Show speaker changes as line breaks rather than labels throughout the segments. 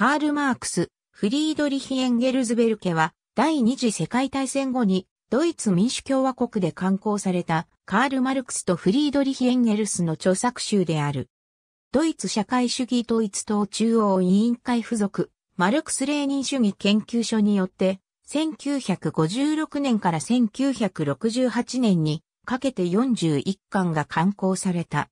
カール・マークス、フリードリヒ・エンゲルズベルケは、第二次世界大戦後に、ドイツ民主共和国で刊行された、カール・マルクスとフリードリヒ・エンゲルスの著作集である。ドイツ社会主義統一党中央委員会付属、マルクス・レーニン主義研究所によって、1956年から1968年にかけて41巻が刊行された。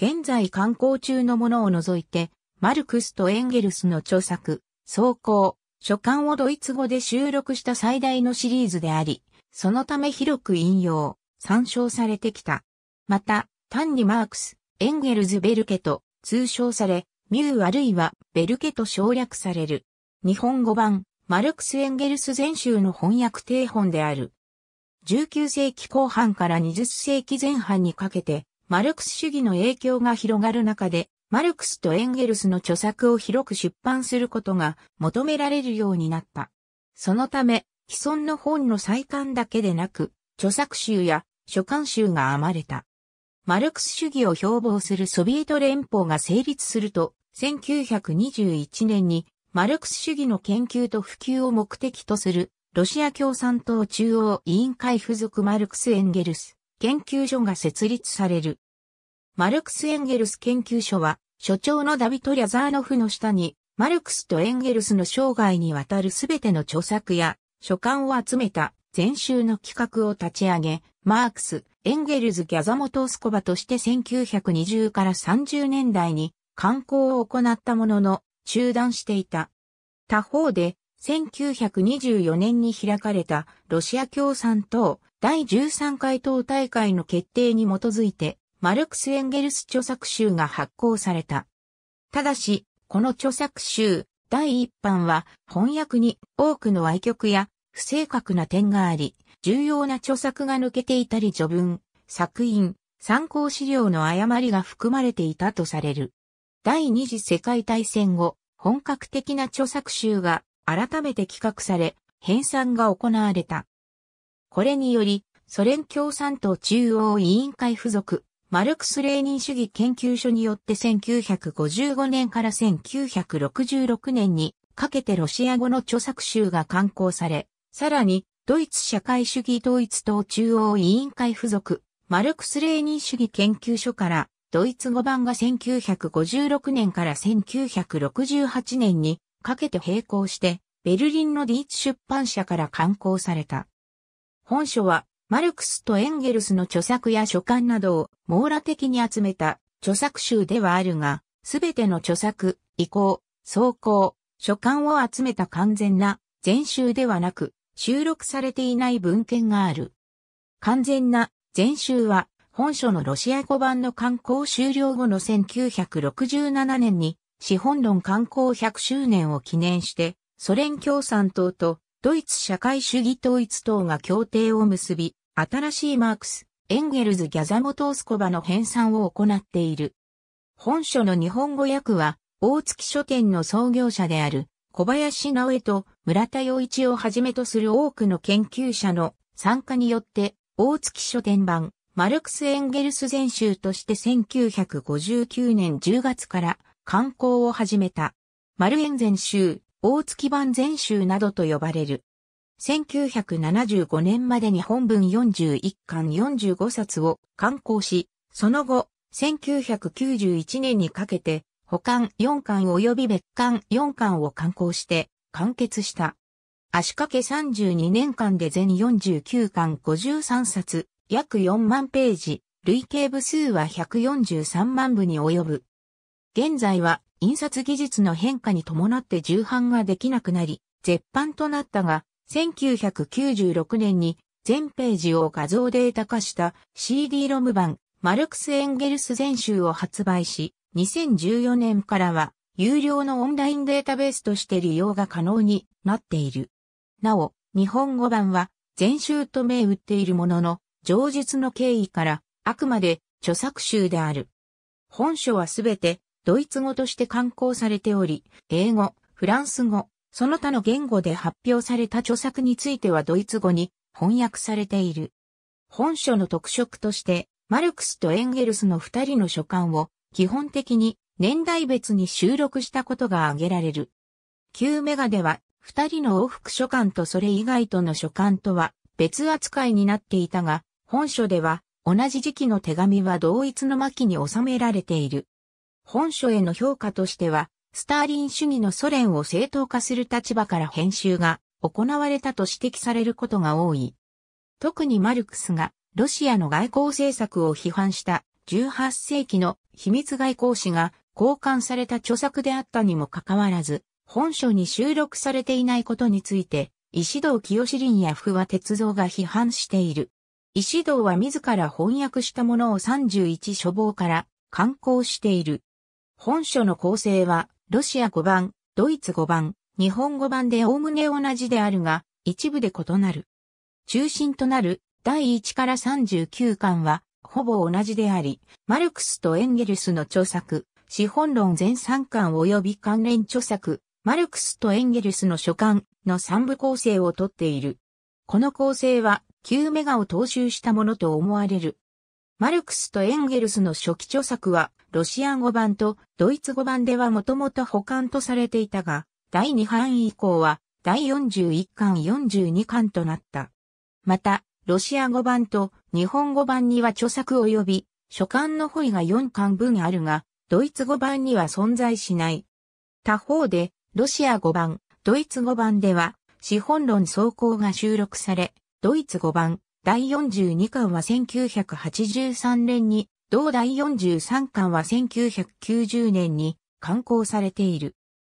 現在刊行中のものを除いて、マルクスとエンゲルスの著作、草稿、書簡をドイツ語で収録した最大のシリーズであり、そのため広く引用、参照されてきた。また、単にマークス、エンゲルズ・ベルケと通称され、ミューあるいはベルケと省略される。日本語版、マルクス・エンゲルス全集の翻訳定本である。19世紀後半から20世紀前半にかけて、マルクス主義の影響が広がる中で、マルクスとエンゲルスの著作を広く出版することが求められるようになった。そのため、既存の本の再刊だけでなく、著作集や書簡集が編まれた。マルクス主義を標榜するソビエト連邦が成立すると、1921年にマルクス主義の研究と普及を目的とするロシア共産党中央委員会附属マルクス・エンゲルス研究所が設立される。マルクス・エンゲルス研究所は、所長のダビト・リャザーノフの下に、マルクスとエンゲルスの生涯にわたるすべての著作や書簡を集めた全集の企画を立ち上げ、マークス、エンゲルズ・ギャザモトースコバとして1920から30年代に刊行を行ったものの中断していた。他方で、1924年に開かれたロシア共産党第13回党大会の決定に基づいてマルクス・エンゲルス著作集が発行された。ただし、この著作集、第一版は翻訳に多くの愛曲や不正確な点があり、重要な著作が抜けていたり序文、作品、参考資料の誤りが含まれていたとされる。第二次世界大戦後、本格的な著作集が改めて企画され、編纂が行われた。これにより、ソ連共産党中央委員会付属、マルクス・レーニン主義研究所によって1955年から1966年にかけてロシア語の著作集が刊行され、さらにドイツ社会主義統一党中央委員会付属マルクス・レーニン主義研究所からドイツ語版が1956年から1968年にかけて並行してベルリンのディーツ出版社から刊行された。本書はマルクスとエンゲルスの著作や書簡などを網羅的に集めた著作集ではあるが、すべての著作、移行、草行、書簡を集めた完全な全集ではなく、収録されていない文献がある。完全な全集は、本書のロシア語版の刊行終了後の1967年に、資本論刊行100周年を記念して、ソ連共産党とドイツ社会主義統一党が協定を結び、新しいマークス、エンゲルズ・ギャザモトースコバの編纂を行っている。本書の日本語訳は、大月書店の創業者である小林直江と村田洋一をはじめとする多くの研究者の参加によって大月書店版マルクス・エンゲルス全集として1959年10月から刊行を始めた。マルエン全集、大月版全集などと呼ばれる。1975年までに本文41巻45冊を刊行し、その後、1991年にかけて、保管4巻及び別巻4巻を刊行して、完結した。足掛け32年間で全49巻53冊、約4万ページ、累計部数は143万部に及ぶ。現在は印刷技術の変化に伴って重版ができなくなり、絶版となったが、1996年に全ページを画像データ化した c d ロム版マルクス・エンゲルス全集を発売し、2014年からは有料のオンラインデータベースとして利用が可能になっている。なお、日本語版は全集と銘打っているものの、上述の経緯からあくまで著作集である。本書はすべてドイツ語として刊行されており、英語、フランス語、その他の言語で発表された著作についてはドイツ語に翻訳されている。本書の特色として、マルクスとエンゲルスの二人の書簡を基本的に年代別に収録したことが挙げられる。旧メガでは二人の往復書簡とそれ以外との書簡とは別扱いになっていたが、本書では同じ時期の手紙は同一の巻に収められている。本書への評価としては、スターリン主義のソ連を正当化する立場から編集が行われたと指摘されることが多い。特にマルクスがロシアの外交政策を批判した18世紀の秘密外交史が交換された著作であったにもかかわらず、本書に収録されていないことについて、石堂清志林や不和鉄道が批判している。石堂は自ら翻訳したものを31書房から刊行している。本書の構成はロシア語版、ドイツ語版、日本語版で概ね同じであるが、一部で異なる。中心となる第1から39巻は、ほぼ同じであり、マルクスとエンゲルスの著作、資本論全3巻及び関連著作、マルクスとエンゲルスの書簡の3部構成をとっている。この構成は、9メガを踏襲したものと思われる。マルクスとエンゲルスの初期著作は、ロシア語版とドイツ語版ではもともと保管とされていたが、第2版以降は、第41巻42巻となった。また、ロシア語版と日本語版には著作及び、書簡の本位が4巻分あるが、ドイツ語版には存在しない。他方で、ロシア語版、ドイツ語版では、資本論総行が収録され、ドイツ語版、第42巻は1983年に、同第43巻は1990年に刊行されている。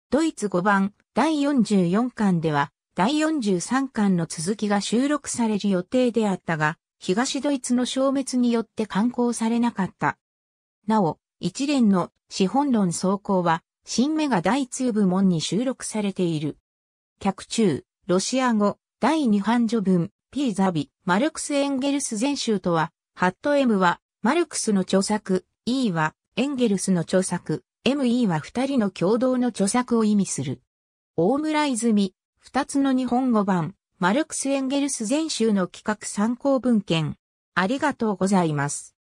ドイツ5番第44巻では、第43巻の続きが収録される予定であったが、東ドイツの消滅によって刊行されなかった。なお、一連の資本論走行は、新メが第2部門に収録されている。客中、ロシア語、第2版序文、P ザビ、マルクス・エンゲルス全集とは、ハット M は、マルクスの著作、E は、エンゲルスの著作、ME は二人の共同の著作を意味する。大村泉、二つの日本語版、マルクス・エンゲルス全集の企画参考文献。ありがとうございます。